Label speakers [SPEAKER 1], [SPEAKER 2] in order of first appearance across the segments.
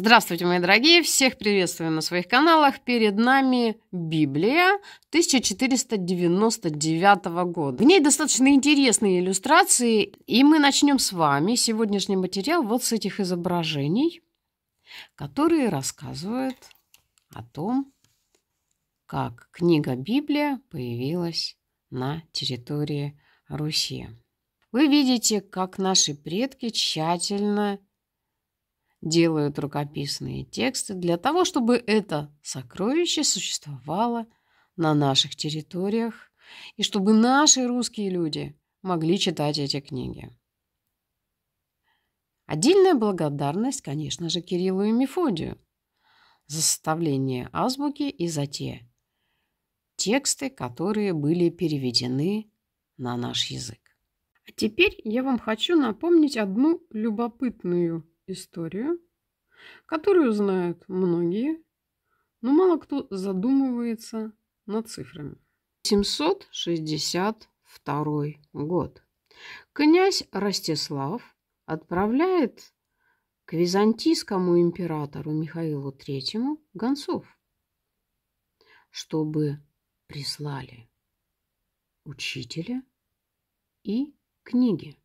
[SPEAKER 1] Здравствуйте, мои дорогие! Всех приветствую на своих каналах. Перед нами Библия 1499 года. В ней достаточно интересные иллюстрации, и мы начнем с вами сегодняшний материал вот с этих изображений, которые рассказывают о том, как книга Библия появилась на территории Руси. Вы видите, как наши предки тщательно делают рукописные тексты для того, чтобы это сокровище существовало на наших территориях и чтобы наши русские люди могли читать эти книги. Отдельная благодарность, конечно же, Кириллу и Мефодию за составление азбуки и за те тексты, которые были переведены на наш язык. А теперь я вам хочу напомнить одну любопытную историю, которую знают многие, но мало кто задумывается над цифрами. 762 год. Князь Ростислав отправляет к византийскому императору Михаилу III гонцов, чтобы прислали учителя и книги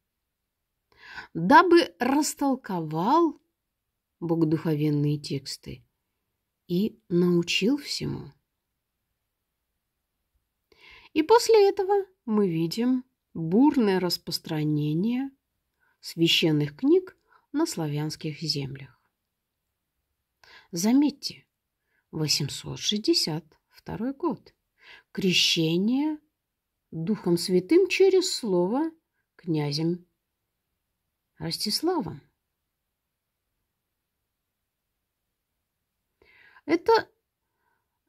[SPEAKER 1] дабы растолковал богодуховенные тексты и научил всему. И после этого мы видим бурное распространение священных книг на славянских землях. Заметьте, 862 год. Крещение Духом Святым через слово князем Ростиславом. Это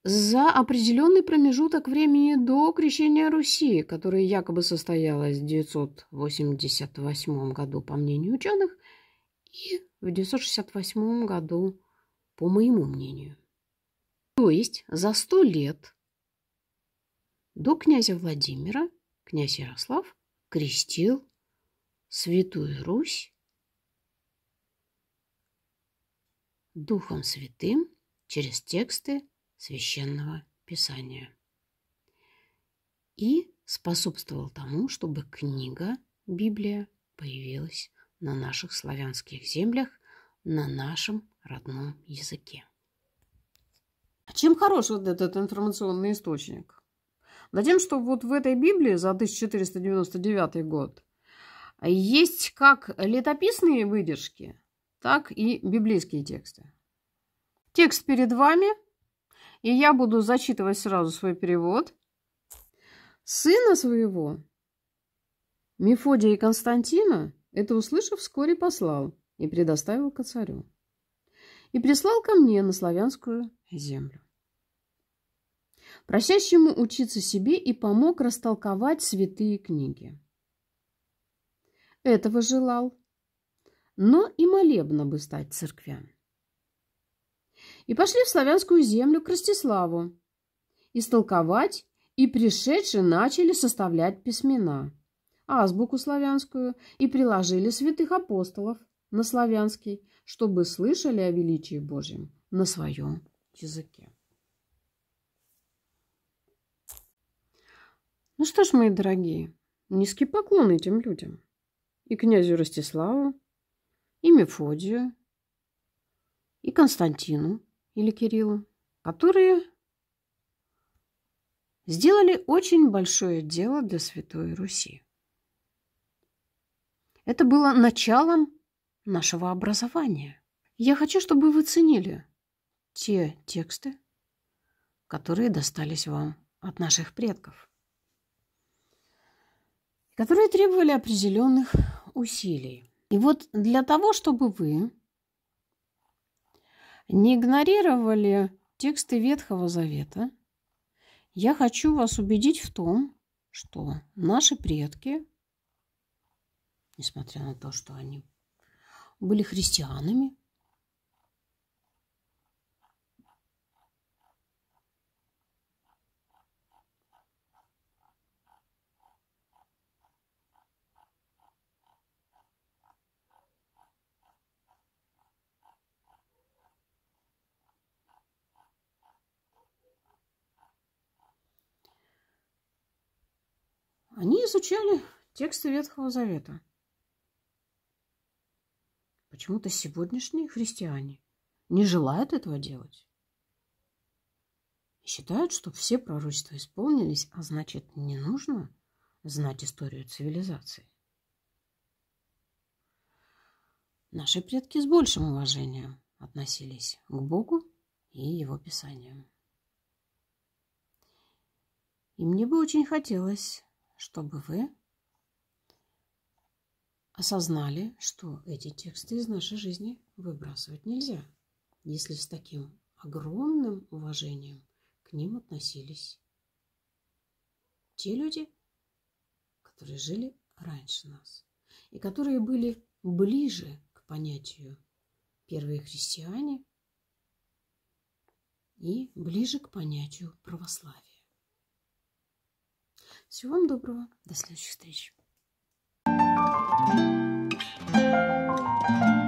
[SPEAKER 1] за определенный промежуток времени до крещения Руси, которое якобы состоялось в 988 году, по мнению ученых, и в 968 году, по моему мнению. То есть за сто лет до князя Владимира князь Ярослав крестил Святую Русь Духом Святым через тексты Священного Писания и способствовал тому, чтобы книга Библия появилась на наших славянских землях, на нашем родном языке. А чем хорош вот этот информационный источник? Да что вот в этой Библии за 1499 год есть как летописные выдержки, так и библейские тексты. Текст перед вами, и я буду зачитывать сразу свой перевод. Сына своего, Мефодия и Константина, это услышав, вскоре послал и предоставил ко царю. И прислал ко мне на славянскую землю. Просящему учиться себе и помог растолковать святые книги этого желал, но и молебно бы стать церквям. И пошли в славянскую землю к Ростиславу, истолковать, и пришедшие начали составлять письмена, азбуку славянскую, и приложили святых апостолов на славянский, чтобы слышали о величии Божьем на своем языке. Ну что ж, мои дорогие, низкий поклон этим людям и князю Ростиславу, и Мефодию, и Константину или Кириллу, которые сделали очень большое дело для Святой Руси. Это было началом нашего образования. Я хочу, чтобы вы ценили те тексты, которые достались вам от наших предков, которые требовали определенных усилий. И вот для того, чтобы вы не игнорировали тексты Ветхого Завета, я хочу вас убедить в том, что наши предки, несмотря на то, что они были христианами, Они изучали тексты Ветхого Завета. Почему-то сегодняшние христиане не желают этого делать. И считают, что все пророчества исполнились, а значит, не нужно знать историю цивилизации. Наши предки с большим уважением относились к Богу и его Писанию. И мне бы очень хотелось чтобы вы осознали, что эти тексты из нашей жизни выбрасывать нельзя, если с таким огромным уважением к ним относились те люди, которые жили раньше нас и которые были ближе к понятию первые христиане и ближе к понятию православия. Всего вам доброго. До следующих встреч. Thank you.